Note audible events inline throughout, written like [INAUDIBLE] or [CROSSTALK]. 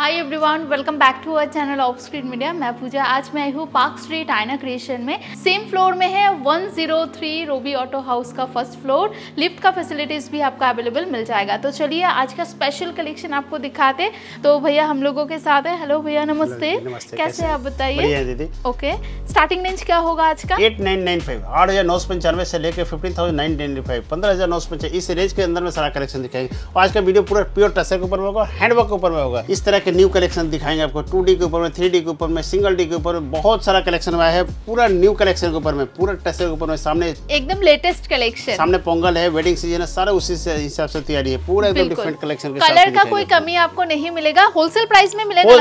Hi everyone welcome back to our channel of screen media मैं पूजा आज मैं आई हूँ पार्क स्ट्रीट आयना क्रिएशन में सेम फ्लोर में है 103 रोबी ऑटो हाउस का फर्स्ट फ्लोर लिफ्ट का फैसिलिटीज भी आपका अवेलेबल मिल जाएगा तो चलिए आज का स्पेशल कलेक्शन आपको दिखाते तो भैया हम लोगों के साथ है हेलो भैया नमस्ते।, नमस्ते कैसे आप बताइए ओके स्टार्टिंग रेंज क्या होगा आज का एट नाइन नाइन फाइव आठ हजार नौ सौ पंचानवे से लेकर fifteen thousand nine ninety five पंद्रह हजार नौ सौ पंचानवे इस रेंज के अंदर में सारा कलेक्शन दिखाएंगे आज का वीडियो पूरा प्योर टसर के ऊपर होगा हैंडवर्क के ऊपर में होगा इस तरह के न्यू कलेक्शन दिखाएंगे आपको टू के ऊपर में थ्री के ऊपर में सिंगल डी के ऊपर में बहुत सारा कलेक्शन आया है पूरा न्यू कलेक्शन के ऊपर में पूरा टेस्टर के ऊपर में सामने एकदम लेटेस्ट कलेक्शन सामने पोंगल है वेडिंग सीजन है सारा उसी हिसाब से तैयारी है पूरा एकदम डिफरेंट कलेक्शन कलर का कोई कमी आपको नहीं मिलेगा होलसेल प्राइस में मिलेगा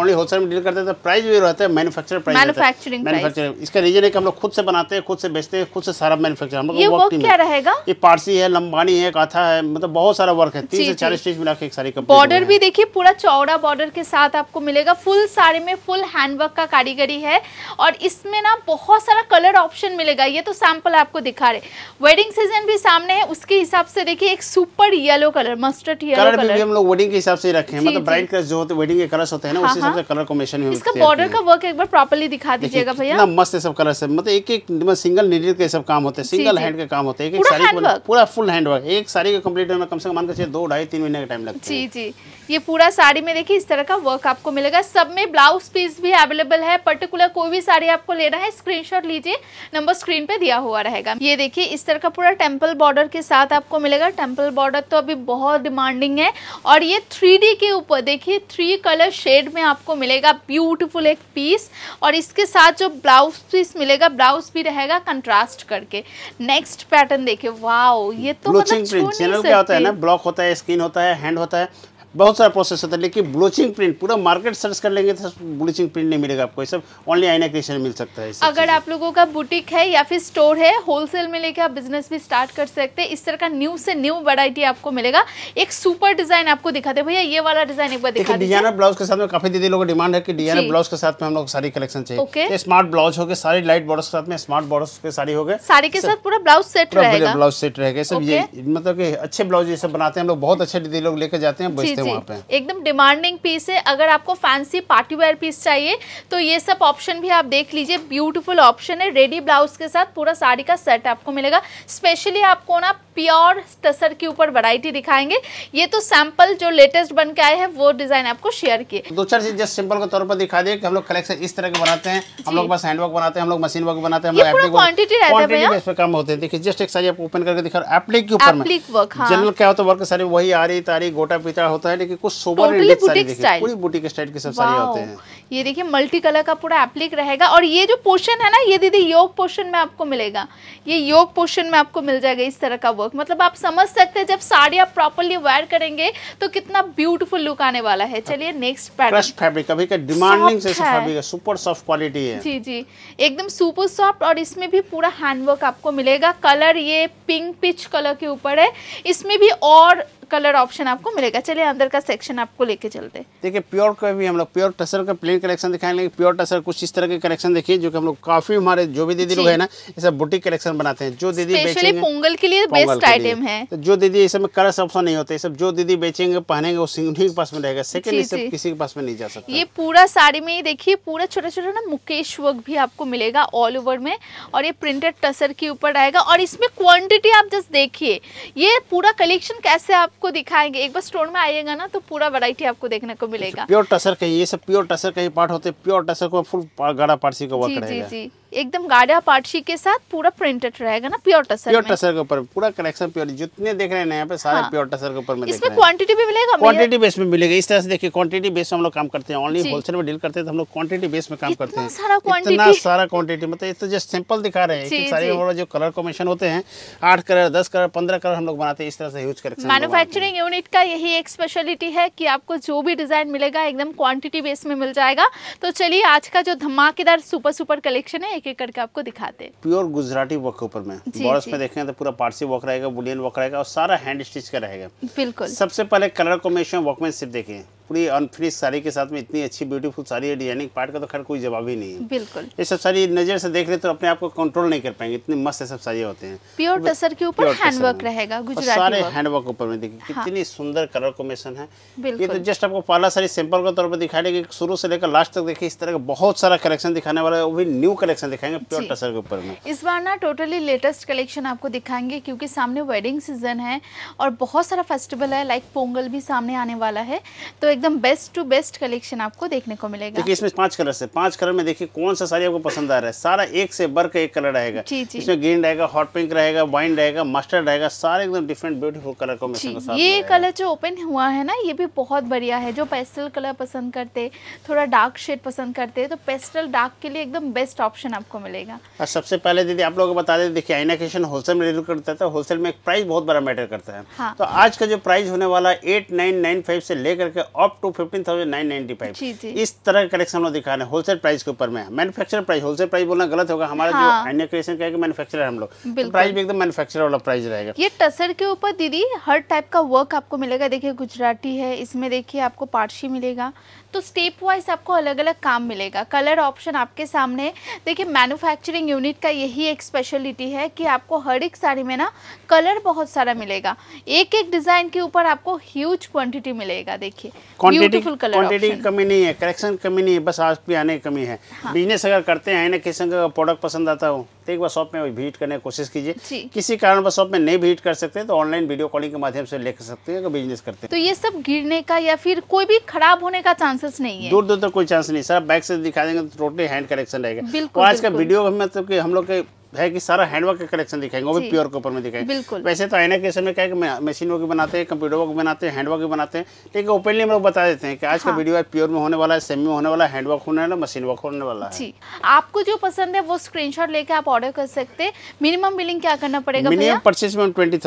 ओनली होलसेल में डील करते हैं प्राइस तो भी रहता है मैनुफेक्चर प्राइस मैनुफेक्चरिंग मैनुफेक्चरिंग इसका रीजन है कि हम लोग खुद से बनाते हैं खुद से बेचते हैं खुद से सारा मैनुफेक्चर हम लोग क्या रहेगा ये पारसी है लंबानी है काथा है मतलब बहुत सारा वर्क है तीस से चालीस चीज मिला के एक सारी बॉर्डर भी देखिए पूरा चौड़ा चौड़ा बॉर्डर के साथ आपको मिलेगा फुल साड़ी में फुल हैंडवर्क का कारीगरी है और इसमें ना बहुत सारा कलर ऑप्शन मिलेगा ये तो सैंपल आपको दिखा रहे वेडिंग सीजन भी सामने है उसके हिसाब से देखिए एक super yellow colour mustard yellow colour हम लोग वेडिंग के हिसाब से रखे हैं मतलब ब्राइट कलर जो होते वेडिंग के कलर्स होते हैं ना हाँ, उसी हिसाब हाँ। से कलर कॉम्बिनेशन इसका बॉर्डर का वर्क एक बार प्रॉपरली दिखा दीजिएगा भैया मस्त सब कलर से मतलब एक एक सिंगल नीडल के सब काम होते हैं सिंगल हैंड के काम होते हैं एक एक साड़ी पूरा फुल हैंडवर्क एक साड़ी का कंप्लीट होना कम से कम मान के दो ढाई तीन महीने का टाइम लगता है जी जी ये पूरा साड़ी साड़ी में देखिए इस तरह का वर्क आपको मिलेगा सब में ब्लाउज पीस भी अवेलेबल है पर्टिकुलर कोई भी साड़ी आपको लेना है स्क्रीनशॉट लीजिए नंबर स्क्रीन पे दिया हुआ रहेगा ये देखिए इस तरह का पूरा टेम्पल बॉर्डर के साथ आपको मिलेगा टेम्पल बॉर्डर तो अभी बहुत डिमांडिंग है और ये थ्री के ऊपर देखिए थ्री कलर शेड में आपको मिलेगा ब्यूटिफुल एक पीस और इसके साथ जो ब्लाउज पीस मिलेगा ब्लाउज भी रहेगा कंट्रास्ट करके नेक्स्ट पैटर्न देखिए वाओ ये तो मतलब चैनल क्या होता है ना ब्लॉक होता है स्क्रीन होता है हैंड होता है बहुत सारा प्रोसेस होता है लेकिन ब्लोचिंग प्रिंट पूरा मार्केट सर्च कर लेंगे तो ब्लोचिंग प्रिंट नहीं मिलेगा आपको सब ओनली आईना क्रिएशन मिल सकता है अगर आप लोगों का बुटीक है या फिर स्टोर है होलसेल में लेके आप बिजनेस भी स्टार्ट कर सकते हैं इस तरह का न्यू से न्यू वराइटी आपको मिलेगा एक सुपर डिजाइन आपको दिखाते भैया ये वाला डिजाइन एक बार दिखा डिजाइनर ब्लाउज के साथ में काफी दीदी लोगों डिमांड है कि डिजाइनर ब्लाउज के साथ में हम लोग सारी कलेक्शन चाहिए स्मार्ट ब्लाउज हो गए सारी लाइट बॉर्डर के साथ में स्मार्ट बॉर्डर के साड़ी हो गए साड़ी के साथ पूरा ब्लाउज सेट रहेगा ब्लाउज सेट रहेगा सब ये मतलब की अच्छे ब्लाउज ये सब बनाते हैं हम लोग बहुत अच्छे दीदी लोग लेकर जाते हैं है वहाँ पे एकदम डिमांडिंग पीस है अगर आपको फैंसी पार्टी वेयर पीस चाहिए तो ये सब ऑप्शन भी आप देख लीजिए ब्यूटीफुल ऑप्शन है रेडी ब्लाउज के साथ पूरा साड़ी का सेट आपको मिलेगा स्पेशली आपको ना प्योर टसर के ऊपर वराइटी दिखाएंगे ये तो सैंपल जो लेटेस्ट बन के आए हैं वो डिजाइन आपको शेयर किए दो चार चीज जस्ट सिंपल के तौर पर दिखा दिए कि हम लोग कलेक्शन इस तरह के बनाते हैं हम लोग बस हैंडवर्क बनाते हैं हम लोग मशीन वर्क बनाते हैं हम लोग क्वांटिटी रहता है काम होते हैं देखिए जस्ट एक साइज आपको ओपन करके दिखा रहा है एप्लिक के ऊपर जनरल हाँ। क्या होता है वर्क सारी वही आ रही तारी गोटा पीटा होता है स्टाइल है कि कुछ सोबर पूरी बुटीक स्टाइल के सब सारे होते हैं ये देखिए मल्टी कलर का पूरा एप्लिक रहेगा और ये जो पोर्शन है ना ये दीदी योग पोर्शन में आपको मिलेगा ये योग पोर्शन में आपको मिल जाएगा इस तरह का वर्क मतलब आप समझ सकते हैं जब साड़ी आप प्रॉपरली वेयर करेंगे तो कितना ब्यूटीफुल लुक आने वाला है चलिए नेक्स्ट पैटर्न फैब्रिक अभी का डिमांडिंग से फैब्रिक है सुपर सॉफ्ट क्वालिटी है जी जी एकदम सुपर सॉफ्ट और इसमें भी पूरा हैंडवर्क आपको मिलेगा कलर ये पिंक पिच कलर के ऊपर है इसमें भी और कलर ऑप्शन आपको मिलेगा चलिए अंदर का सेक्शन आपको लेके चलते हैं देखिए प्योर का भी हम लोग प्योर टसर का प्लेन कलेक्शन दिखाएंगे प्योर टसर कुछ इस तरह के कलेक्शन देखिए जो कि हम लोग काफी हमारे जो भी दीदी लोग है ना ये सब बुटीक कलेक्शन बनाते हैं जो दीदी बेचेंगे पोंगल के लिए बेस्ट आइटम है तो जो दीदी इसमें कलर ऑप्शन नहीं होते सब जो दीदी बेचेंगे पहनेंगे वो सिंगी के पास में रहेगा सेकंड स्टेप किसी के पास में नहीं जा सकता ये पूरा साड़ी में देखिए पूरा छोटा छोटा ना मुकेश वर्क भी आपको मिलेगा ऑल ओवर में और ये प्रिंटेड टसर के ऊपर आएगा और इसमें क्वान्टिटी आप जस्ट देखिए ये पूरा कलेक्शन कैसे आपको आपको दिखाएंगे एक बार स्टोर में आइएगा ना तो पूरा वरायटी आपको देखने को मिलेगा प्योर टसर का ये सब प्योर टसर का ही पार्ट होते प्योर टसर को फुल गाढ़ा पारसी का वर्क रहेगा जी जी एकदम गाढ़ा पार्टी के साथ पूरा प्रिंटेड रहेगा ना प्योर टसर प्योर टसर के ऊपर पूरा कलेक्शन प्योर जितने देख रहे हैं यहाँ पे सारे हाँ। प्योर टसर के ऊपर इसमें क्वांटिटी भी मिलेगा क्वांटिटी बेस में मिलेगा इस तरह से देखिए क्वांटिटी बेस हम लोग काम करते हैं ऑनली होलसेल में डील करते हैं तो हम लोग क्वांटिटी बेस में काम करते हैं इतना सारा क्वांटिटी मतलब तो जस्ट सिंपल दिखा रहे हैं सारे जो कलर कॉम्बिनेशन होते हैं आठ कलर दस कलर पंद्रह कलर हम लोग बनाते हैं इस तरह से यूज कलेक्शन मैनुफेक्चरिंग यूनिट का यही एक स्पेशलिटी है की आपको जो भी डिजाइन मिलेगा एकदम क्वांटिटी बेस में मिल जाएगा तो चलिए आज का जो धमाकेदार सुपर सुपर कलेक्शन है एक एक करके आपको दिखाते प्योर गुजराती वर्क ऊपर में बॉर्डर्स में देखेंगे तो पूरा पारसी वर्क रहेगा बुलियन वर्क रहेगा और सारा हैंड स्टिच का रहेगा बिल्कुल सबसे पहले कलर कॉम्बिनेशन वर्क में सिर्फ देखिए पूरी अनफिनिश साड़ी के साथ में इतनी अच्छी ब्यूटीफुल साड़ी है डिजाइनिंग पार्ट का तो खैर कोई जवाब ही नहीं है बिल्कुल ये सब साड़ी नजर से देख ले तो अपने आप को कंट्रोल नहीं कर पाएंगे इतनी मस्त सब साड़ी होते हैं प्योर टसर के ऊपर हैंडवर्क रहेगा सारे हैंडवर्क ऊपर में देखिए हाँ। कितनी सुंदर कलर कॉम्बिनेशन है ये तो जस्ट आपको पाला साड़ी सिंपल के तौर पर दिखा देगी शुरू से लेकर लास्ट तक देखिए इस तरह का बहुत सारा कलेक्शन दिखाने वाला है वो भी न्यू कलेक्शन दिखाएंगे प्योर टसर के ऊपर में इस बार ना टोटली लेटेस्ट कलेक्शन आपको दिखाएंगे क्योंकि सामने वेडिंग सीजन है और बहुत सारा फेस्टिवल है लाइक पोंगल भी सामने आने वाला है तो एकदम बेस्ट टू बेस्ट कलेक्शन आपको देखने को मिलेगा देखिए इसमें पांच कलर से पांच कलर में देखिए कौन सा साड़ी आपको पसंद आ रहा है सारा एक से बढ़ एक कलर रहेगा इसमें ग्रीन रहेगा हॉट पिंक रहेगा वाइन रहेगा मस्टर्ड रहेगा सारे एकदम डिफरेंट ब्यूटीफुल कलर को ये कलर जो ओपन हुआ है ना ये भी बहुत बढ़िया है जो पेस्टल कलर पसंद करते थोड़ा डार्क शेड पसंद करते तो पेस्टल डार्क के लिए एकदम बेस्ट ऑप्शन आपको मिलेगा और सबसे पहले दीदी आप लोग बता दें देखिए आईना किशन होलसेल में डील करता है होलसेल तो में प्राइस बहुत बड़ा मैटर करता है हाँ। तो आज का जो प्राइस होने वाला एट नाइन नाइन फाइव से लेकर के up to fifteen thousand nine ninety five इस तरह का कलेक्शन हम दिखा रहे हैं होलसेल प्राइस के ऊपर में मैनुफेक्चर प्राइस होलसेल प्राइस बोलना गलत होगा हमारा हाँ। जो अन्य क्रिएशन क्या मैनुफेक्चर हम लोग प्राइस तो भी एकदम मैनुफेक्चर वाला प्राइस रहेगा ये टसर के ऊपर दीदी हर टाइप का वर्क आपको मिलेगा देखिए गुजराती है इसमें देखिए आपको पारसी मिलेगा तो स्टेप वाइज आपको अलग अलग काम मिलेगा कलर ऑप्शन आपके सामने देखिए मैन्युफैक्चरिंग यूनिट का यही एक स्पेशलिटी है कि आपको हर एक साड़ी में ना कलर बहुत सारा मिलेगा एक एक डिज़ाइन के ऊपर आपको ह्यूज क्वांटिटी मिलेगा देखिए ब्यूटीफुल कलर क्वांटिटी कमी नहीं है करेक्शन कमी नहीं है बस भी आने की कमी है हाँ। बिजनेस अगर करते हैं ना किसी का प्रोडक्ट पसंद आता हो तो एक बार शॉप में विजिट करने की कोशिश कीजिए किसी कारण शॉप में नहीं विजिट कर सकते तो ऑनलाइन वीडियो कॉलिंग के माध्यम से ले सकते हैं बिजनेस करते हैं तो ये सब गिरने का या फिर कोई भी खराब होने का चांस चांसेस नहीं है दूर दूर तक कोई चांस नहीं सर बैक से दिखा देंगे तो टोटली हैंड कलेक्शन रहेगा और आज का वीडियो मतलब की हम लोग के है कि सारा हैंडवर्क का कलेक्शन दिखाएंगे वो भी प्योर के ऊपर में दिखाएंगे बिल्कुल वैसे तो आईना केसन में क्या है कि मशीन वर्क बनाते हैं कंप्यूटर वर्क बनाते हैं हैंडवर्क भी बनाते हैं लेकिन ओपनली हम लोग बता देते हैं कि आज हाँ। का वीडियो है प्योर में होने वाला है सेमी में होने वाला है हैंडवर्क होने वाला मशीन वर्क होने वाला है आपको जो पसंद है वो स्क्रीन लेके आप ऑर्डर कर सकते हैं मिनिमम बिलिंग क्या करना पड़ेगा मिनिमम परचेज में ट्वेंटी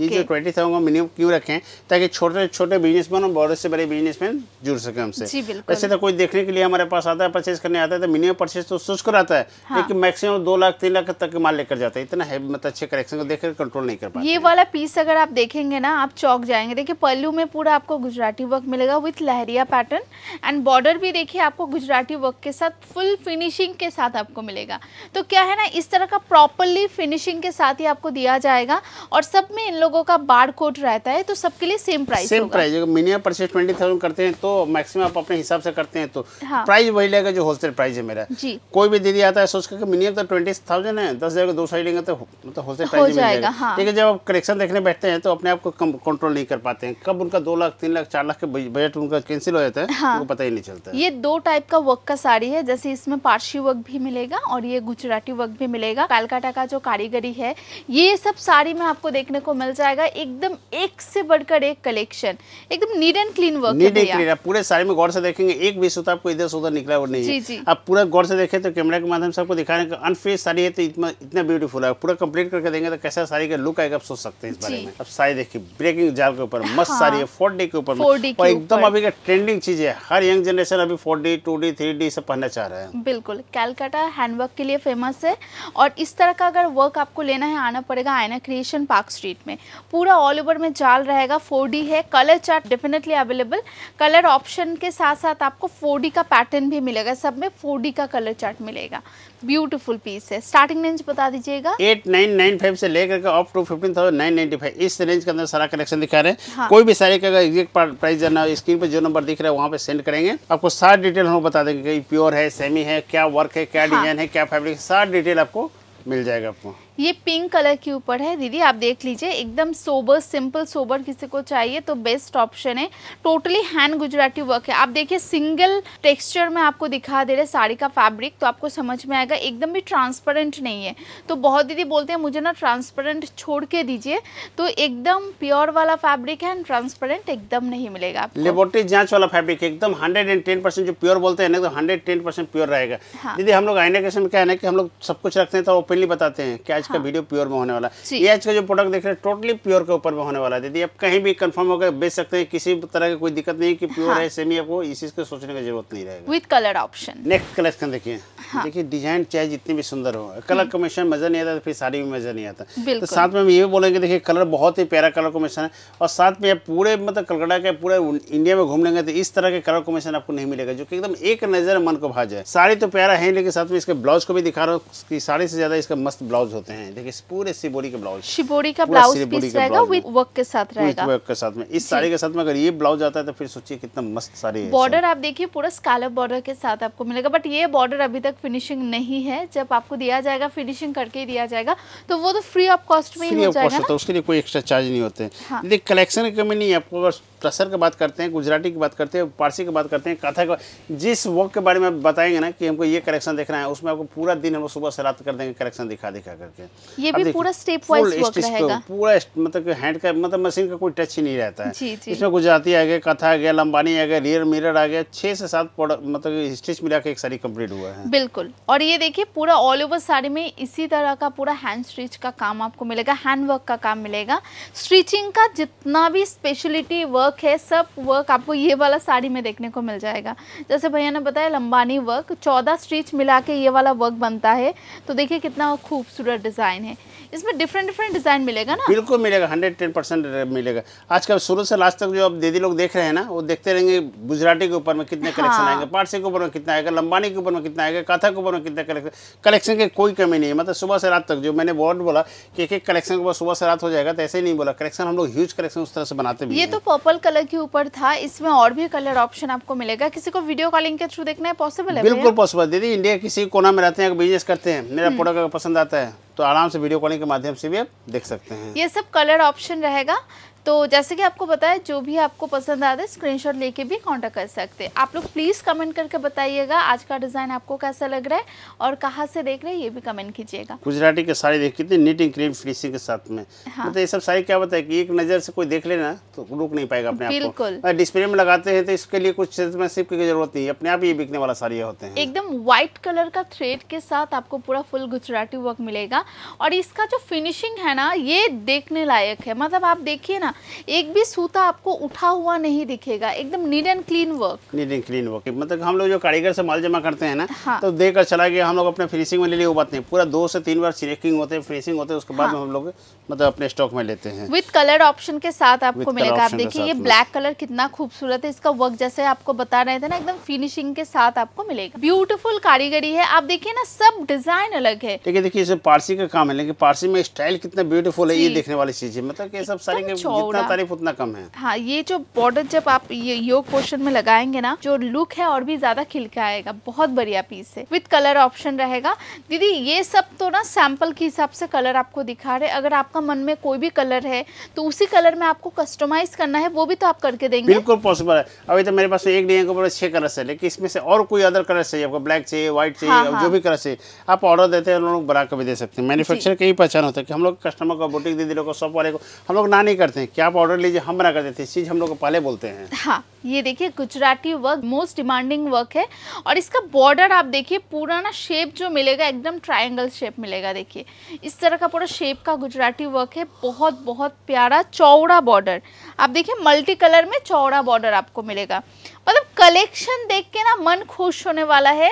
ये जो ट्वेंटी थाउजेंड का मिनिमम क्यों रखें ताकि छोटे छोटे बिजनेसमैन और बड़े से बड़े बिजनेसमैन जुड़ सके हमसे वैसे तो कोई देखने के लिए हमारे पास आता है परचेज करने आता है तो मिनिमम परचेज तो सोच कर आता है हाँ। लेकिन मैक्सिमम दो लाख तीन लाख तक माल लेकर जाता है इतना है मतलब अच्छे कलेक्शन को देखकर कंट्रोल नहीं कर पाते ये वाला पीस अगर आप देखेंगे ना आप चौक जाएंगे देखिए पल्लू में पूरा आपको गुजराती वर्क मिलेगा with lehariya pattern and border भी देखिए आपको गुजराती वर्क के साथ फुल फिनिशिंग के साथ आपको मिलेगा तो क्या है ना इस तरह का प्रॉपरली फिनिशिंग के साथ ही आपको दिया जाएगा और सब में लोगों का बार कोड रहता है तो सबके लिए same price same price minimum purchase twenty thousand करते हैं तो मैक्सिमम आप अपने हिसाब से करते हैं तो हाँ। प्राइस वही लेगा जो होलसेल प्राइस है मेरा जी कोई भी दीदी आता है सोच करके मिनिमम तो ट्वेंटी थाउजेंड है दस हजार दो साइड लेंगे तो मतलब होलसेल प्राइस हो तो जाएगा ठीक है हाँ। जब आप कलेक्शन देखने बैठते हैं तो अपने आप को कंट्रोल नहीं कर पाते हैं कब उनका दो लाख तीन लाख चार लाख के बजट उनका कैंसिल हो जाता है हाँ। उनको पता ही नहीं चलता ये दो टाइप का वर्क का साड़ी है जैसे इसमें पारसी वर्क भी मिलेगा और ये गुजराती वर्क भी मिलेगा कालकाटा का जो कारीगरी है ये सब साड़ी में आपको देखने को मिल जाएगा एकदम एक से बढ़कर एक कलेक्शन एकदम neat and clean work neat and clean पूरे साड़ी में गौर से देखेंगे एक भी सूता आपको इधर से उधर निकला हुआ नहीं आप पूरा गौर से देखें तो कैमरा के माध्यम से आपको दिखाने का अनफेज साड़ी है तो इतना ब्यूटीफुल है पूरा कम्प्लीट करके देंगे तो कैसा साड़ी का लुक आएगा आप सोच सकते हैं इस बारे में अब साड़ी देखिए ब्रेकिंग जाल के ऊपर मस्त साड़ी है फोर हाँ। के ऊपर और एकदम अभी का ट्रेंडिंग चीज है हर यंग जनरेशन अभी four D two D three D सब पहनना चाह रहे हैं बिल्कुल कैलकाटा हैंडवर्क के लिए फेमस है और इस तरह का अगर वर्क आपको लेना है आना पड़ेगा आयना क्रिएशन पार्क स्ट्रीट में में पूरा ऑल ओवर में जाल रहेगा फोर है colour chart definitely available colour option के साथ साथ आपको फोर का पैटर्न भी मिलेगा सब में फोर का कलर चार्ट मिलेगा ब्यूटीफुल पीस है स्टार्टिंग रेंज बता दीजिएगा एट नाइन नाइन फाइव से लेकर के up to fifteen thousand nine nine five इस रेंज के अंदर सारा कलेक्शन दिखा रहे हैं हाँ। कोई भी सारे का एग्जैक्ट प्राइस जाना स्क्रीन पे जो नंबर दिख रहा है वहाँ पे सेंड करेंगे आपको सारा डिटेल हम बता देंगे प्योर है सेमी है क्या वर्क है क्या डिजाइन हाँ। है क्या फैब्रिक सारा डिटेल आपको मिल जाएगा आपको ये पिंक कलर के ऊपर है दीदी आप देख लीजिए एकदम सोबर सिंपल सोबर किसी को चाहिए तो बेस्ट ऑप्शन है टोटली हैंड गुजराती वर्क है आप देखिए सिंगल टेक्सचर में आपको दिखा दे रहे साड़ी का फैब्रिक तो आपको समझ में आएगा एकदम भी ट्रांसपेरेंट नहीं है तो बहुत दीदी बोलते हैं मुझे ना ट्रांसपेरेंट छोड़ के दीजिए तो एकदम प्योर वाला फैब्रिक है ट्रांसपेरेंट एकदम नहीं मिलेगा लेबोरेटरी जांच वाला फैब्रिक एकदम हंड्रेड एंड टेन परसेंट जो प्योर बोलते हैं हंड्रेड टेन परसेंट प्योर रहेगा हाँ। दीदी हम लोग आईने कैसे समय क्या है ना कि हम लोग सब कुछ रखते हैं तो ओपनली बताते हैं क्या आज हाँ। का वीडियो प्योर में होने वाला है ये आज का जो प्रोडक्ट देख रहे हैं टोटली प्योर के ऊपर में होने वाला है दीदी आप कहीं भी कंफर्म होकर बेच सकते हैं किसी तरह की कोई दिक्कत नहीं कि प्योर हाँ। है सेमी आपको इस चीज को सोचने की जरूरत नहीं रहेगा with colour option next collection देखिए हाँ। देखिए डिजाइन चाहे जितनी भी सुंदर हो कलर कमीशन मजा नहीं आता फिर साड़ी में मजा नहीं आता तो साथ में हम ये भी बोलेंगे देखिए कलर बहुत ही प्यारा कलर कमीशन है और साथ में पूरे मतलब कलकत्ता के पूरे इंडिया में घूम लेंगे तो इस तरह के कलर कमीशन आपको नहीं मिलेगा जो कि एकदम एक नजर मन को भा जाए साड़ी तो प्यारा है लेकिन साथ में इसके ब्लाउज को भी दिखा रहा हूँ साड़ी से ज्यादा इसका मस्त ब्लाउज होते हैं सकते हैं देखिए पूरे शिबोरी का ब्लाउज शिबोरी का ब्लाउज पीस रहेगा विद वर्क के साथ रहेगा वर्क के साथ में इस साड़ी के साथ में अगर ये ब्लाउज आता है तो फिर सोचिए कितना मस्त साड़ी है बॉर्डर आप देखिए पूरा स्कालप बॉर्डर के साथ आपको मिलेगा बट ये बॉर्डर अभी तक फिनिशिंग नहीं है जब आपको दिया जाएगा फिनिशिंग करके ही दिया जाएगा तो वो तो फ्री ऑफ कॉस्ट में ही हो जाएगा उसके लिए कोई एक्स्ट्रा चार्ज नहीं होते कलेक्शन हाँ। की कमी नहीं है आपको अगर प्रसर की बात करते हैं गुजराती की बात करते हैं पारसी की बात करते हैं कथा की जिस वर्क के बारे में बताएंगे ना कि हमको ये करेक्शन देखना है उसमें आपको पूरा दिन हम सुबह से रात कर देंगे करेक्शन दिखा दिखा करके ये भी पूरा स्टेप वाइज वर्क रहेगा पूरा मतलब हैंड का मतलब मशीन का कोई टच ही नहीं रहता है इसमें गुजराती आ गया कथा आ गया लंबानी आ गया रियर मिरर आ गया छः से सात मतलब स्टिच मिला के एक साड़ी कंप्लीट हुआ है बिल्कुल और ये देखिए पूरा ऑल ओवर साड़ी में इसी तरह का पूरा हैंड स्टिच का काम आपको मिलेगा हैंड वर्क का काम मिलेगा स्टिचिंग का जितना भी स्पेशलिटी वर्क वर्क है सब वर्क आपको ये वाला साड़ी में देखने को मिल जाएगा जैसे भैया ने बताया लंबानी वर्क चौदह स्टिच मिला के ये वाला वर्क बनता है तो देखिए कितना खूबसूरत डिज़ाइन है इसमें डिफरेंट डिफरेंट डिज़ाइन मिलेगा ना बिल्कुल मिलेगा हंड्रेड टेन परसेंट मिलेगा आज कल शुरू से लास्ट तक जो आप दीदी लोग देख रहे हैं ना वो देखते रहेंगे गुजराती के ऊपर में कितने हाँ। कलेक्शन आएंगे पारसी के ऊपर में कितना आएगा लंबानी के ऊपर में कितना आएगा कथा के ऊपर में कितना कलेक्शन कलेक्शन की कोई कमी नहीं है मतलब सुबह से रात तक जो मैंने वर्ड बोला कि एक एक कलेक्शन के ऊपर सुबह से रात हो जाएगा तो ऐसे ही नहीं बोला कलेक्शन हम लोग ह्यूज कलेक्शन उस तरह से बनाते भी ये तो पर्पल कलर के ऊपर था इसमें और भी कलर ऑप्शन आपको मिलेगा किसी को वीडियो कॉलिंग के थ्रू देखना है पॉसिबल है बिल्कुल पॉसिबल दीदी इंडिया किसी कोना में रहते हैं बिजनेस करते हैं मेरा प्रोडक्ट हम्म। पसंद आता है तो आराम से वीडियो कॉलिंग के माध्यम से भी आप देख सकते हैं ये सब कलर ऑप्शन रहेगा तो जैसे कि आपको बताया जो भी आपको पसंद आता है शॉट लेके भी कॉन्टेक्ट कर सकते हैं आप लोग प्लीज़ कमेंट करके बताइएगा आज का डिज़ाइन आपको कैसा लग रहा है और कहाँ से देख रहे हैं ये भी कमेंट कीजिएगा गुजराती के साड़ी देखी थी नीट एंड क्लीन फिनिशिंग के साथ में हाँ। तो ये सब साड़ी क्या बताया कि एक नज़र से कोई देख लेना तो रुक नहीं पाएगा अपने बिल्कुल डिस्प्ले में लगाते हैं तो इसके लिए कुछ की जरूरत नहीं है अपने आप ही बिकने वाला साड़ियाँ होते हैं एकदम व्हाइट कलर का थ्रेड के साथ आपको पूरा फुल गुजराती वर्क मिलेगा और इसका जो फिनिशिंग है ना ये देखने लायक है मतलब आप देखिए ना ना एक भी सूता आपको उठा हुआ नहीं दिखेगा एकदम neat and clean work neat and clean work मतलब हम लोग जो कारीगर से माल जमा करते हैं ना हाँ। तो देखकर चला गया हम लोग अपने फिनिशिंग में ले लिए वो बात नहीं पूरा दो से तीन बार चिरेकिंग होते हैं फिनिशिंग होते हैं उसके बाद हाँ। हम लोग मतलब अपने स्टॉक में लेते हैं विद कलर ऑप्शन के साथ आपको मिलेगा आप देखिए ये ब्लैक कलर कितना खूबसूरत है इसका वर्क जैसे आपको बता रहे थे ना एकदम फिनिशिंग के साथ आपको मिलेगा ब्यूटीफुल कारीगरी है आप देखिए ना सब डिजाइन अलग है देखिए इसे पारसी का काम है लेकिन पारसी में स्टाइल कितना ब्यूटीफुल है ये देखने वाली चीज है मतलब ये सब सारी जितना तारीफ उतना कम है हाँ ये जो बॉर्डर जब आप ये योग पोर्शन में लगाएंगे ना जो लुक है और भी ज्यादा खिलका आएगा बहुत बढ़िया पीस है विद कलर ऑप्शन रहेगा दीदी ये सब तो ना सैम्पल के हिसाब से कलर आपको दिखा रहे अगर आपका मन में कोई भी कलर है तो उसी कलर में आपको कस्टमाइज करना है वो भी तो आप करके देंगे बिल्कुल पॉसिबल है अभी तो मेरे पास एक डिजाइन के ऊपर छह कलर है लेकिन इसमें से और कोई अदर कलर चाहिए आपको ब्लैक चाहिए व्हाइट चाहिए हाँ, हाँ. जो भी कलर चाहिए आप ऑर्डर देते हैं लोग बना कर भी दे सकते हैं मैन्युफैक्चर की ही पहचान होता है कि हम लोग कस्टमर को बुटीक दीदी लोग को शॉप वाले को हम लोग ना नहीं करते हैं क्या आप ऑर्डर लीजिए हम बना कर देते इस चीज़ हम लोग को पहले बोलते हैं हाँ ये देखिए Gujarati work most demanding work है और इसका बॉर्डर आप देखिए पूरा ना शेप जो मिलेगा एकदम ट्राइंगल शेप मिलेगा देखिए इस तरह का पूरा शेप का गुजराती वर्क है बहुत बहुत प्यारा चौड़ा बॉर्डर आप देखिए मल्टी कलर में चौड़ा बॉर्डर आपको मिलेगा मतलब कलेक्शन देख के ना मन खुश होने वाला है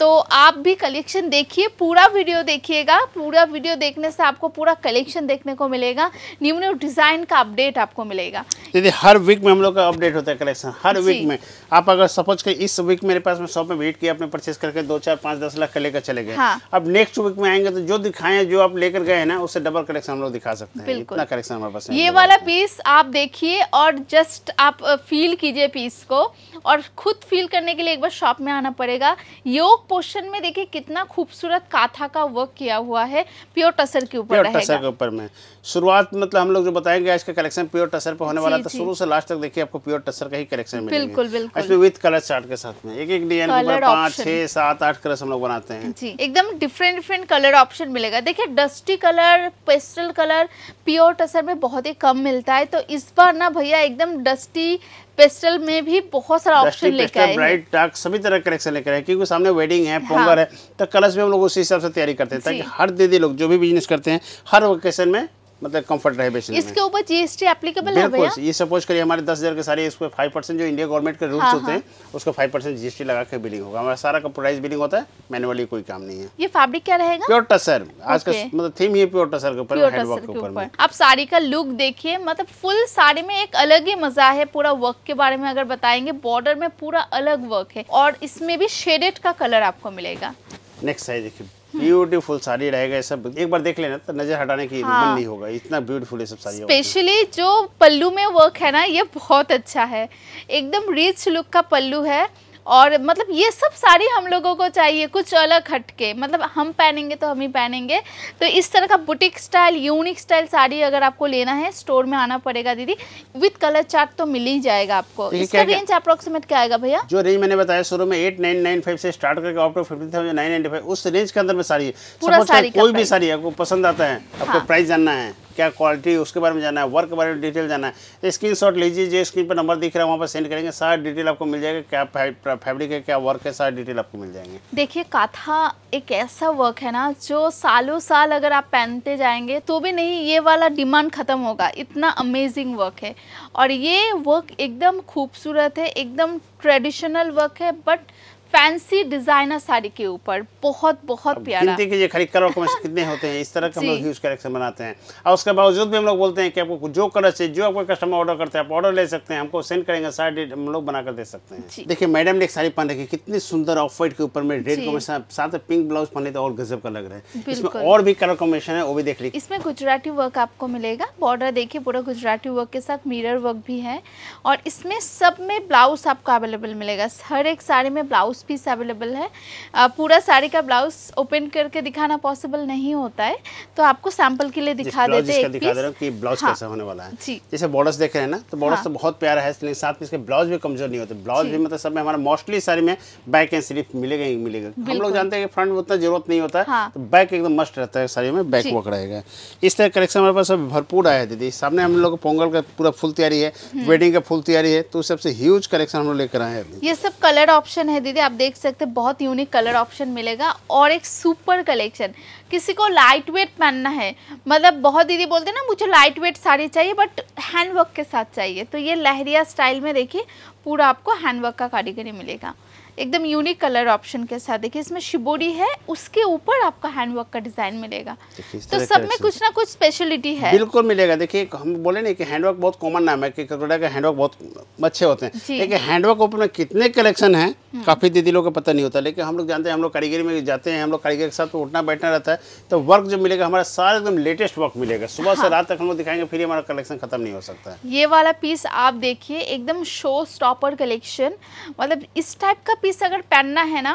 तो आप भी कलेक्शन देखिए पूरा वीडियो देखिएगा पूरा वीडियो देखने से आपको पूरा कलेक्शन देखने को मिलेगा न्यू न्यू डिज़ाइन का अपडेट आपको मिलेगा दीदी हर वीक में हम लोग का अपडेट होता है कलेक्शन हर वीक में आप अगर सपोज कर इस वीक मेरे पास में शॉप में वेट किया अपने परचेस करके दो चार पाँच दस लाख का लेकर चले गए हाँ। अब नेक्स्ट वीक में आएंगे तो जो दिखाए जो आप लेकर गए ना उससे डबल कलेक्शन हम लोग दिखा सकते हैं कलेक्शन हमारे पास ये वाला पीस आप देखिए और जस्ट आप फील कीजिए पीस को और खुद फील करने के लिए एक बार शॉप में आना पड़ेगा योग पोशन में देखिए कितना खूबसूरत काथा का वर्क किया हुआ है प्योर टसर के ऊपर प्योर टसर के ऊपर में शुरुआत मतलब हम लोग जो बताएंगे आज का कलेक्शन प्योर टसर पे होने वाला था शुरू से लास्ट तक देखिए आपको प्योर टसर का ही कलेक्शन बिल्कुल बिल्कुल विद कलर चार्ट के साथ में एक एक डिजाइन पाँच छह सात आठ कलर हम लोग बनाते हैं एकदम डिफरेंट डिफरेंट कलर ऑप्शन मिलेगा देखिए dusty colour pastel colour pure tussar में बहुत ही कम मिलता है तो इस बार ना भैया एकदम डस्टी पेस्टल में भी बहुत सारा ऑप्शन लेकर आए ब्राइट डार्क सभी तरह कलेक्शन लेकर आए क्योंकि सामने वेडिंग है हाँ। पोंगल है तो कलर्स में हम लोग उसी हिसाब से तैयारी करते हैं ताकि हर दीदी लोग जो भी बिजनेस करते हैं हर ओकेशन में मतलब कंफर्ट रहे बेचने इसके ऊपर जीएसटी एप्लीकेबल है भैया ये सपोज करिए हमारे 10000 के सारे इसको 5% जो इंडिया गवर्नमेंट के रूल्स हाँ, होते हैं उसको 5% जीएसटी लगा के बिलिंग होगा हमारा सारा का प्राइस बिलिंग होता है मैन्युअली कोई काम नहीं है ये फैब्रिक क्या रहेगा प्योर टसर आज का मतलब थीम ही प्योर टसर के ऊपर हैंडवर्क के ऊपर आप साड़ी का लुक देखिए मतलब फुल साड़ी में एक अलग ही मजा है पूरा वर्क के बारे में अगर बताएंगे बॉर्डर में पूरा अलग वर्क है और इसमें भी शेडेड का कलर आपको मिलेगा नेक्स्ट साइज देखिए ब्यूटीफुल साड़ी रहेगा सब एक बार देख लेना तो नजर हटाने की हाँ। मन नहीं होगा इतना ब्यूटीफुल सब साड़ी स्पेशली जो पल्लू में वर्क है ना ये बहुत अच्छा है एकदम रिच लुक का पल्लू है और मतलब ये सब साड़ी हम लोगों को चाहिए कुछ अलग हटके मतलब हम पहनेंगे तो हम ही पहनेंगे तो इस तरह का boutique style unique style sari अगर आपको लेना है स्टोर में आना पड़ेगा दीदी विद कलर चार्ट तो मिल ही जाएगा आपको इसका रेंज अप्रोक्सीमेट क्या आएगा भैया जो रेंज मैंने बताया शुरू में एट नाइन नाइन फाइव से स्टार्ट करके आप to fifty thousand nine nine five उस रेंज के अंदर में साड़ी है साड़ी कोई भी साड़ी आपको पसंद आता है आपको प्राइस हाँ। जानना है क्या क्वालिटी उसके बारे में जाना है वर्क के बारे में डिटेल जाना है स्क्रीन तो शॉट लीजिए जो स्क्रीन पर नंबर दिख रहा है वहाँ पर सेंड करेंगे सारा डिटेल आपको मिल जाएगा क्या फैब्रिक है क्या वर्क है सारा डिटेल आपको मिल जाएंगे देखिए काथा एक ऐसा वर्क है ना जो सालों साल अगर आप पहनते जाएंगे तो भी नहीं ये वाला डिमांड ख़त्म होगा इतना अमेजिंग वर्क है और ये वर्क एकदम खूबसूरत है एकदम ट्रेडिशनल वर्क है बट फैंसी डिजाइनर साड़ी के ऊपर बहुत बहुत प्यारा ये खरीद कलर कॉम्बिनेशन कितने होते हैं इस तरह का हम [LAUGHS] लोग यूज कलेक्शन बनाते हैं और उसके बावजूद भी हम लोग बोलते हैं कि आपको जो कलर चाहिए जो आपको कस्टमर ऑर्डर करते हैं आप ऑर्डर ले सकते हैं हमको सेंड करेंगे साड़ी हम लोग बनाकर दे सकते हैं देखिए मैडम ने एक साड़ी पहन रखी कितनी सुंदर ऑफ व्हाइट के ऊपर में रेड कॉम्बिनेशन साथ में पिंक ब्लाउज पहन लेते और गजब का लग रहा है इसमें और भी कलर कॉम्बिनेशन है वो भी देख लीजिए इसमें गुजराती वर्क आपको मिलेगा बॉर्डर देखिए पूरा गुजराती वर्क के साथ मिरर वर्क भी है और इसमें सब में ब्लाउज आपको अवेलेबल मिलेगा हर एक साड़ी में ब्लाउज ब्लाउज पीस अवेलेबल है पूरा साड़ी का ब्लाउज ओपन करके दिखाना पॉसिबल नहीं होता है तो आपको सैंपल के लिए दिखा देते हैं ब्लाउज हाँ। कैसा होने वाला है जैसे बॉर्डर देख रहे हैं ना तो बॉर्डर हाँ। तो बहुत प्यारा है लेकिन साथ में इसके ब्लाउज भी कमजोर नहीं होते ब्लाउज भी मतलब सब में हमारा मोस्टली साड़ी में बैक एंड स्लीफ मिलेगा ही मिलेगा हम लोग जानते हैं कि फ्रंट में उतना जरूरत नहीं होता है हाँ। तो बैक एकदम मस्ट रहता है साड़ी में बैक वर्क रहेगा इस तरह कलेक्शन हमारे पास भरपूर आया है दीदी सामने हम लोग पोंगल का पूरा फुल तैयारी है वेडिंग हम्म। का फुल तैयारी है तो सबसे ह्यूज कलेक्शन हम लोग लेकर आए हैं ये सब कलर ऑप्शन है दीदी आप देख सकते हैं बहुत यूनिक कलर ऑप्शन मिलेगा और एक सुपर कलेक्शन किसी को लाइट वेट पहनना है मतलब बहुत दीदी बोलते हैं ना मुझे लाइट वेट साड़ी चाहिए बट हैंडवर्क के साथ चाहिए तो ये लहरिया स्टाइल में देखिए पूरा आपको हैंडवर्क का कारीगरी मिलेगा एकदम यूनिक कलर ऑप्शन के साथ देखिए इसमें शिबोरी है उसके ऊपर आपका हैंडवर्क का डिजाइन मिलेगा तो सब में कुछ ना कुछ स्पेशलिटी है बिल्कुल मिलेगा देखिए हम बोले ना कि हैंडवर्क बहुत कॉमन नाम है कि कलकत्ता के हैंडवर्क बहुत अच्छे होते हैं लेकिन हैंडवर्क ऊपर में कितने कलेक्शन है हम्म। काफी दीदी लोग को पता नहीं होता लेकिन हम लोग जानते हैं हम लोग कारीगरी में जाते हैं हम लोग कारीगर के साथ तो उठना बैठना रहता है तो वर्क जो मिलेगा हमारा सारा एकदम लेटेस्ट वर्क मिलेगा सुबह से हाँ। रात तक हम लोग दिखाएंगे फिर हमारा कलेक्शन खत्म नहीं हो सकता ये वाला पीस आप देखिए एकदम शो स्टॉपर कलेक्शन मतलब इस टाइप का पीस अगर पहनना है ना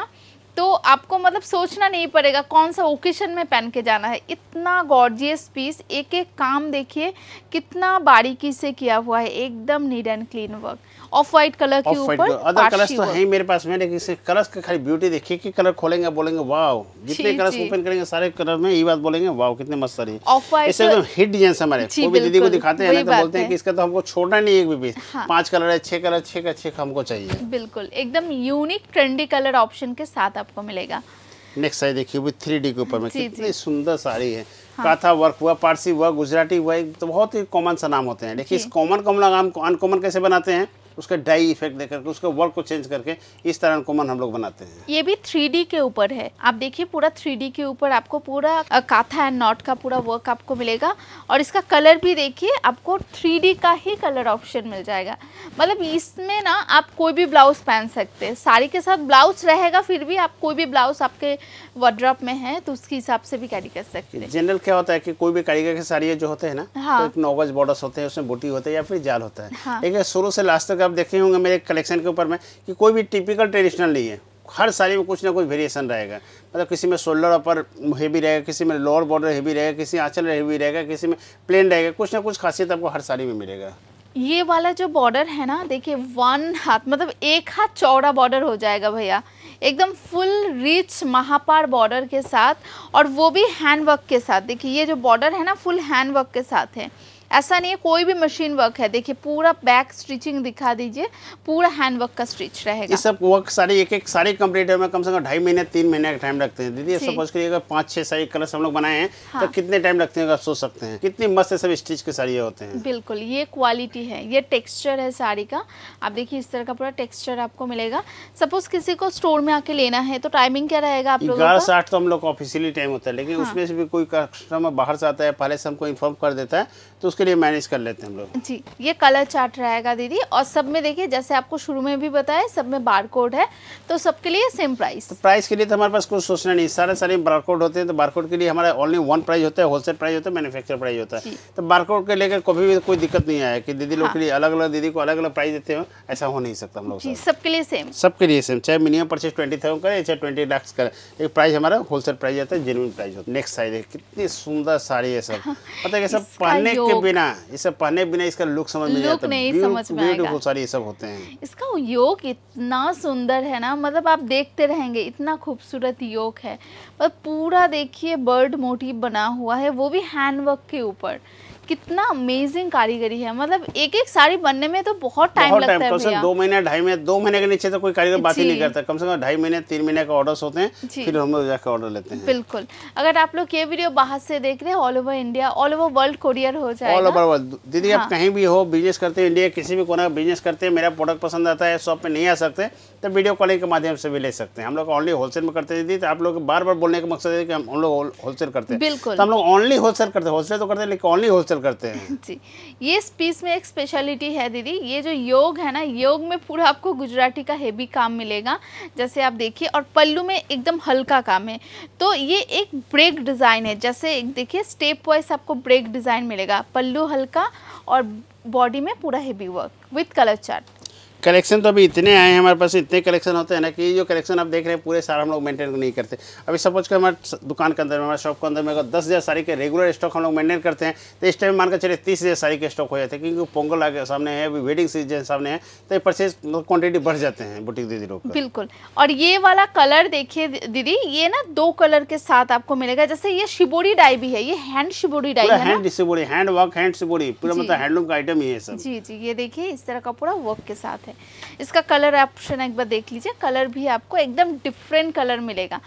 तो आपको मतलब सोचना नहीं पड़ेगा कौन सा ओकेशन में पहन के जाना है इतना गॉर्जियस पीस एक एक काम देखिए कितना बारीकी से किया हुआ है एकदम neat and clean work off white colour के ऊपर अदर कलर्स तो है मेरे पास मैंने किसी कलर्स की खाली ब्यूटी देखिए कि कलर खोलेंगे बोलेंगे वाओ जितने कलर्स ओपन करेंगे सारे कलर में ये बात बोलेंगे वाओ कितने मस्त सारी ऑफ व्हाइट इसे एकदम हिट डिजाइन हमारे वो भी दीदी को दिखाते हैं ना तो बोलते हैं कि इसका तो हमको छोड़ना नहीं एक भी पीस हाँ। पांच कलर है छह कलर छह का छह हमको चाहिए बिल्कुल एकदम यूनिक ट्रेंडी कलर ऑप्शन के साथ आपको मिलेगा नेक्स्ट साइड देखिए वो थ्री डी के ऊपर में कितनी सुंदर साड़ी है हाँ। काथा वर्क हुआ पारसी हुआ गुजराती हुआ एक तो बहुत ही कॉमन सा नाम होते हैं देखिए इस कॉमन कॉमन अनकॉमन कैसे बनाते हैं उसका डाई इफेक्ट देकर के उसका वर्क को चेंज करके इस तरह अनुकूमन हम लोग बनाते हैं ये भी थ्री के ऊपर है आप देखिए पूरा थ्री के ऊपर आपको पूरा काथा एंड नॉट का पूरा वर्क आपको मिलेगा और इसका कलर भी देखिए आपको थ्री का ही कलर ऑप्शन मिल जाएगा मतलब इसमें ना आप कोई भी ब्लाउज पहन सकते हैं साड़ी के साथ ब्लाउज रहेगा फिर भी आप कोई भी ब्लाउज आपके वार्ड्रॉप में है तो उसके हिसाब से भी कैरी कर सकते हैं जनरल क्या होता है कि कोई भी कारीगर की साड़ियाँ जो होते हैं ना तो हाँ। तो एक नोगज बॉर्डर्स होते हैं उसमें बूटी होते हैं या फिर जाल होता है हाँ। शुरू से लास्ट तक आप देखे होंगे मेरे कलेक्शन के ऊपर में कि कोई भी टिपिकल ट्रेडिशनल नहीं है हर साड़ी में कुछ ना कुछ वेरिएशन रहेगा मतलब किसी में शोल्डर पर हेवी रहेगा किसी में लोअर बॉर्डर हेवी रहेगा किसी में आंचल हेवी रहेगा किसी में प्लेन रहेगा कुछ ना कुछ खासियत आपको हर साड़ी में मिलेगा ये वाला जो बॉर्डर है ना देखिए वन हाथ मतलब एक हाथ चौड़ा बॉर्डर हो जाएगा भैया एकदम फुल रिच महापार बॉर्डर के साथ और वो भी हैंड वर्क के साथ देखिए ये जो बॉर्डर है ना फुल हैंड वर्क के साथ है ऐसा नहीं है कोई भी मशीन वर्क है देखिए पूरा बैक स्टिचिंग दिखा दीजिए पूरा हैंड वर्क का स्टिच रहेगा ये सब वर्क सारे एक एक साड़ी कम्प्लीट है कम से कम ढाई महीने तीन महीने का टाइम लगते हैं दीदी सपोज करिएगा पाँच छह सारी कलर हम लोग बनाए हैं तो हाँ। तो कितने टाइम लगते हैं सोच सकते हैं कितनी मस्त है सब स्टिच के साड़ी होते हैं बिल्कुल ये क्वालिटी है ये टेक्स्चर है साड़ी का आप देखिए इस तरह का पूरा टेक्स्चर आपको मिलेगा सपोज किसी को स्टोर में आके लेना है तो टाइमिंग क्या रहेगा आप लोगों ग्यारह साठ तो हम लोग ऑफिशियली टाइम होता है लेकिन हाँ। उसमें से भी कोई कस्टमर बाहर से आता है पहले से हमको इन्फॉर्म कर देता है तो उसके लिए मैनेज कर लेते हैं हम लोग जी ये कलर चार्ट रहेगा दीदी और सब में देखिए जैसे आपको शुरू में भी बताया सब में बार कोड है तो सबके लिए सेम प्राइस तो प्राइस के लिए तो हमारे पास कुछ सोचना नहीं सारे सारे बार कोड होते हैं तो बार कोड के लिए हमारा ओनली वन प्राइस होता है होलसेल प्राइस होता है मैनुफेक्चर प्राइस होता है तो बार कोड के लेकर कभी भी कोई दिक्कत नहीं आया कि दीदी लोग हाँ। के लिए अलग अलग दीदी को अलग अलग प्राइस देते हो ऐसा हो नहीं सकता हम लोग सबके लिए सेम सबके लिए सेम चाहे मिनिमम परचेज ट्वेंटी थाउजेंड करें चाहे ट्वेंटी लाख करें एक प्राइस हमारा होलसेल प्राइस होता है जेनुअन प्राइस होता है नेक्स्ट साइज है कितनी सुंदर साड़ी है सब हाँ। पता है सब पहनने के बिना इसे पहने बिना इसका लुक समझ में लुक नहीं समझ में आएगा सारी ये सब होते हैं इसका योग इतना सुंदर है ना मतलब आप देखते रहेंगे इतना खूबसूरत योग है पर पूरा देखिए बर्ड मोटिव बना हुआ है वो भी हैंडवर्क के ऊपर कितना अमेजिंग कारीगरी है मतलब एक एक साड़ी बनने में तो बहुत टाइम लगता है भैया दो महीने ढाई महीने दो महीने के नीचे तो कोई कारीगर बात ही नहीं करता कम से कम ढाई महीने तीन महीने के ऑर्डर होते हैं फिर हम लोग जाकर ऑर्डर लेते हैं बिल्कुल अगर आप लोग ये वीडियो बाहर से देख रहे हैं all over India all over world courier हो जाए ऑल ओवर वर्ल्ड दीदी आप हाँ। कहीं भी हो बिजनेस करते हैं इंडिया किसी भी कोने का बिजनेस करते हैं मेरा प्रोडक्ट पसंद आता है शॉप पे नहीं आ सकते तो वीडियो कॉलिंग के माध्यम से भी ले सकते हैं हम लोग ऑनली होलसेल में करते थे तो आप लोग बार बार बोलने का मकसद है कि हम लोग होलसेल करते हैं तो हम लोग ऑनली होलसेल करते हैं होलसेल तो करते हैं लेकिन ऑनली होलसेल करते हैं [LAUGHS] जी ये स्पीच में एक स्पेशलिटी है दीदी ये जो योग है ना योग में पूरा आपको गुजराती का हेवी काम मिलेगा जैसे आप देखिए और पल्लू में एकदम हल्का काम है तो ये एक ब्रेक डिज़ाइन है जैसे देखिए स्टेप वाइज आपको ब्रेक डिज़ाइन मिलेगा पल्लू हल्का और बॉडी में पूरा heavy work with colour chart collection तो अभी इतने आए हैं हमारे पास इतने कलेक्शन होते हैं ना कि जो कलेक्शन आप देख रहे हैं पूरे सारे हम लोग मेंटेन नहीं करते अभी सपोज कर हमारे दुकान के अंदर हमारे शॉप के अंदर में अगर दस हज़ार साड़ी के रेगुलर स्टॉक हम लोग मेंटेन करते हैं तो इस टाइम मानकर चले तीस हज़ार साड़ी के स्टॉक हो जाते हैं क्योंकि पोंगल आगे सामने है अभी वेडिंग सीजन सामने है तो परचेज क्वान्टिटी मतलब बढ़ जाते हैं बुटीक दीदी लोग बिल्कुल और ये वाला कलर देखिए दीदी ये ना दो कलर के साथ आपको मिलेगा जैसे ये शिबोड़ी डाई भी है ये hand shibori dye hand shibori hand work hand shibori पूरा मतलब हैंडलूम का आइटम ही है सब जी जी ये देखिए इस तरह का पूरा वर्क के साथ है इसका कलर ऑप्शन एक बार देख लीजिए कलर भी आपको एकदम डिफरेंट कलर मिलेगा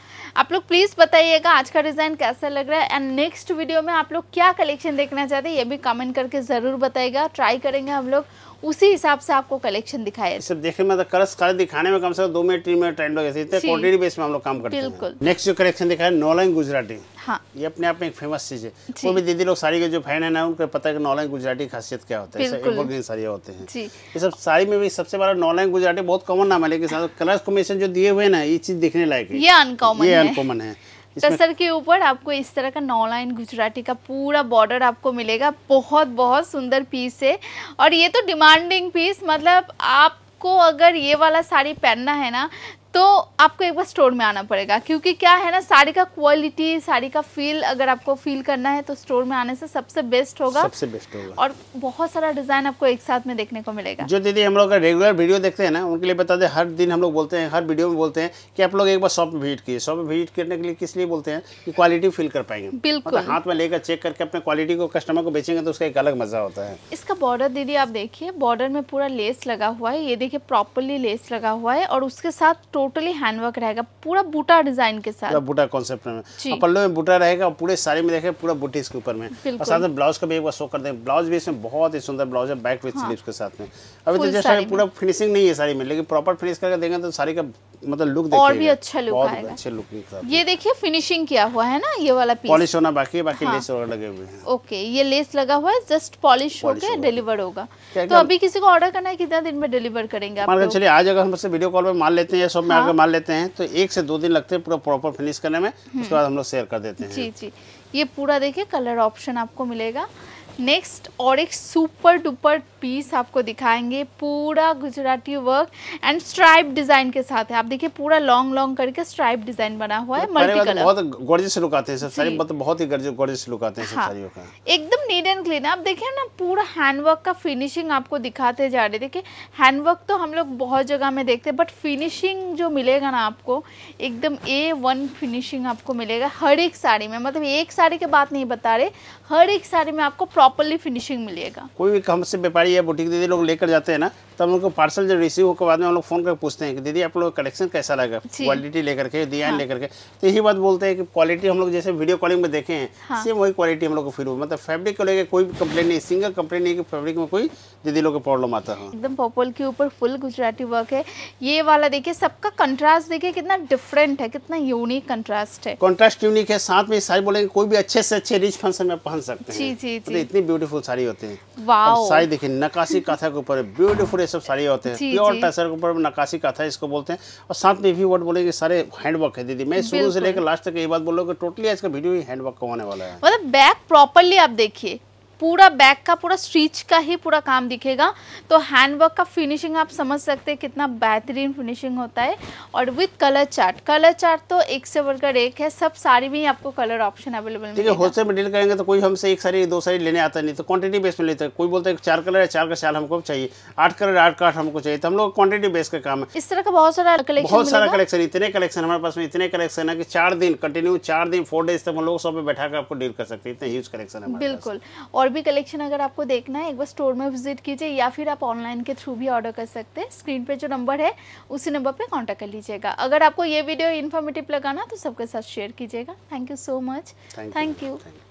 आप लोग प्लीज़ बताइएगा आज का डिज़ाइन कैसा लग रहा है एंड नेक्स्ट वीडियो में आप लोग क्या कलेक्शन देखना चाहते हैं ये भी कमेंट करके ज़रूर बताइएगा ट्राई करेंगे हम लोग उसी हिसाब से आपको कलेक्शन दिखाया सिर्फ देखने में तो कलर्स कलर दिखाने में कम से कम दो मिनट तीन मिनट टाइम लगे इतने बेस में हम लोग काम करते बिल्कुल नेक्स्ट जो कलेक्शन दिखाया नॉलैंग गुजराती हाँ ये अपने आप में एक फेमस चीज है वो भी दीदी लोग साड़ी के जो फैन है ना उनको पता है कि नॉलैंग गुजराती खासियत क्या होता है एवरग्रीन साड़ियाँ होते हैं ये सब साड़ी में भी सबसे बड़ा नॉलैंग गुजराती बहुत कॉमन नाम है लेकिन कलर कॉम्बिनेशन जो दिए हुए ना ये चीज देखने लायक है ये अनकॉमन है टसर के ऊपर आपको इस तरह का नौ लाइन गुजराती का पूरा बॉर्डर आपको मिलेगा बहुत बहुत सुंदर पीस है और ये तो डिमांडिंग पीस मतलब आप आपको अगर ये वाला साड़ी पहनना है ना तो आपको एक बार स्टोर में आना पड़ेगा क्योंकि क्या है ना साड़ी का क्वालिटी साड़ी का फील अगर आपको फील करना है तो स्टोर में आने से सबसे बेस्ट होगा सबसे बेस्ट होगा और बहुत सारा डिजाइन आपको एक साथ में देखने को मिलेगा जो दीदी हम लोग रेगुलर वीडियो देखते हैं ना उनके लिए बता दें हर दिन हम लोग बोलते हैं हर वीडियो में बोलते हैं कि आप लोग एक बार शॉप में विजिट किए शॉप में विजिट करने के लिए किस लिए बोलते हैं कि क्वालिटी फील कर पाएंगे बिल्कुल मतलब हाथ में लेकर चेक करके अपने क्वालिटी को कस्टमर को बेचेंगे तो उसका एक अलग मजा होता है इसका बॉर्डर दीदी आप देखिए बॉर्डर में पूरा लेस लगा हुआ है ये देखिए प्रॉपरली लेस लगा हुआ है और उसके साथ टोटली हैंडवर्क रहेगा पूरा बूटा डिजाइन के साथ बूटा कॉन्सेप्ट में पल्लू में बूटा रहेगा पूरे साड़ी में देखेगा पूरा बुटीज के ऊपर में और साथ में ब्लाउज का भी एक बार शो कर दे ब्लाउज भी इसमें बहुत ही सुंदर ब्लाउज है बैक विथ स्लीव के साथ में अभी तो जैसे पूरा फिनिशिंग नहीं है साड़ी में लेकिन प्रॉपर फिनिश करके देंगे तो साड़ी का मतलब लुक और भी अच्छा लुक आएगा अच्छे लुक ये देखिए फिनिशिंग किया हुआ है ना ये वाला पीस पॉलिश होना बाकी है बाकी हाँ। लेस लगे हुए हैं ओके ये लेस लगा हुआ है जस्ट पॉलिश होकर डिलीवर होगा तो अभी किसी को ऑर्डर करना है कितना दिन में डिलीवर करेंगे आप चलिए आज अगर हम सबसे वीडियो कॉल पर मान लेते हैं सब में हाँ। आगे मान लेते हैं तो एक से दो दिन लगते हैं पूरा प्रॉपर फिनिश करने में हम्म। उसके बाद हम लोग शेयर कर देते हैं जी जी ये पूरा देखिए कलर ऑप्शन आपको मिलेगा नेक्स्ट और एक सुपर डुपर पीस आपको दिखाएंगे पूरा Gujarati work and stripe design के साथ है आप देखिए पूरा लॉन्ग लॉन्ग करके स्ट्राइप डिजाइन बना हुआ है मल्टी कलर बहुत गॉर्जियस लुक आते हैं सब सारी मतलब बहुत ही गॉर्जियस लुक आते हैं हाँ। का एकदम नीट एंड क्लीन आप देखिए ना पूरा हैंडवर्क का फिनिशिंग आपको दिखाते जा रहे देखिए हैंडवर्क तो हम लोग बहुत जगह में देखते हैं बट फिनिशिंग जो मिलेगा ना आपको एकदम ए वन फिनिशिंग आपको मिलेगा हर एक साड़ी में मतलब एक साड़ी के बात नहीं बता रहे हर एक साड़ी में आपको प्रॉपर प्रॉपरली फिनिशिंग मिलेगा कोई भी कम से व्यापारी या बुटीक दीदी लोग लेकर जाते हैं ना तो हम लोग को पार्सल जब रिसीव होकर बाद में हम लोग फ़ोन करके पूछते हैं कि दीदी आप लोग कलेक्शन कैसा लगा क्वालिटी लेकर के डिजाइन हाँ। लेकर के तो यही बात बोलते हैं कि क्वालिटी हम लोग जैसे वीडियो कॉलिंग में देखे हैं हाँ। सेम वही क्वालिटी हम लोग को फिर हुआ मतलब फैब्रिक को लेकर कोई भी कंप्लेन नहीं सिंगल कंप्लेन नहीं कि फैब्रिक में कोई दीदी लोग को प्रॉब्लम आता है एकदम पॉपोल के ऊपर फुल गुजराती वर्क है ये वाला देखिए सबका कंट्रास्ट देखिए कितना डिफरेंट है कितना यूनिक कंट्रास्ट है कॉन्ट्रास्ट यूनिक है साथ में साड़ी बोलेंगे कोई भी अच्छे से अच्छे रिच फंक्शन में पहन सकते हैं मतलब इतनी ब्यूटीफुल साड़ी होती है साड़ी देखिए नकाशी कथा के ऊपर ब्यूटीफुल ये सब सारे होते हैं प्योर टसर के ऊपर नकाशी का था इसको बोलते हैं और साथ में भी वर्ड बोलेंगे सारे हैंडवर्क है दीदी मैं शुरू से लेकर लास्ट तक ये बात बोल रहा हूँ टोटली का वीडियो ही हैंडवर्क का होने वाला है मतलब बैक प्रॉपरली आप देखिए पूरा बैक का पूरा स्ट्रीच का ही पूरा काम दिखेगा तो हैंडवर्क का फिनिशिंग आप समझ सकते हैं कितना बेहतरीन फिनिशिंग होता है और with colour chart colour chart तो एक से बढ़कर एक है सब साड़ी में ही आपको कलर ऑप्शन अवेलेबल है होलसेल में डील करेंगे तो कोई हमसे एक साड़ी दो साड़ी लेने आता नहीं तो क्वान्टिटी बेस में लेते हैं कोई बोलते हैं चार कलर है चार का चार हमको चाहिए आठ कलर आठ का हमको चाहिए तो हम लोग क्वान्टिटी बेस का काम है इस तरह का बहुत सारा कलेक्शन बहुत सारा कलेक्शन इतने कलेक्शन हमारे पास में इतने कलेक्शन है कि चार दिन कंटिन्यू चार दिन फोर डेज तक हम लोग सब बैठा कर आपको डील कर सकते हैं इतने ह्यूज कलेक्शन है बिल्कुल और और भी कलेक्शन अगर आपको देखना है एक बार स्टोर में विजिट कीजिए या फिर आप ऑनलाइन के थ्रू भी ऑर्डर कर सकते हैं स्क्रीन पे जो नंबर है उसी नंबर पे कांटेक्ट कर लीजिएगा अगर आपको ये वीडियो इन्फॉर्मेटिव लगाना तो सबके साथ शेयर कीजिएगा thank you so much thank you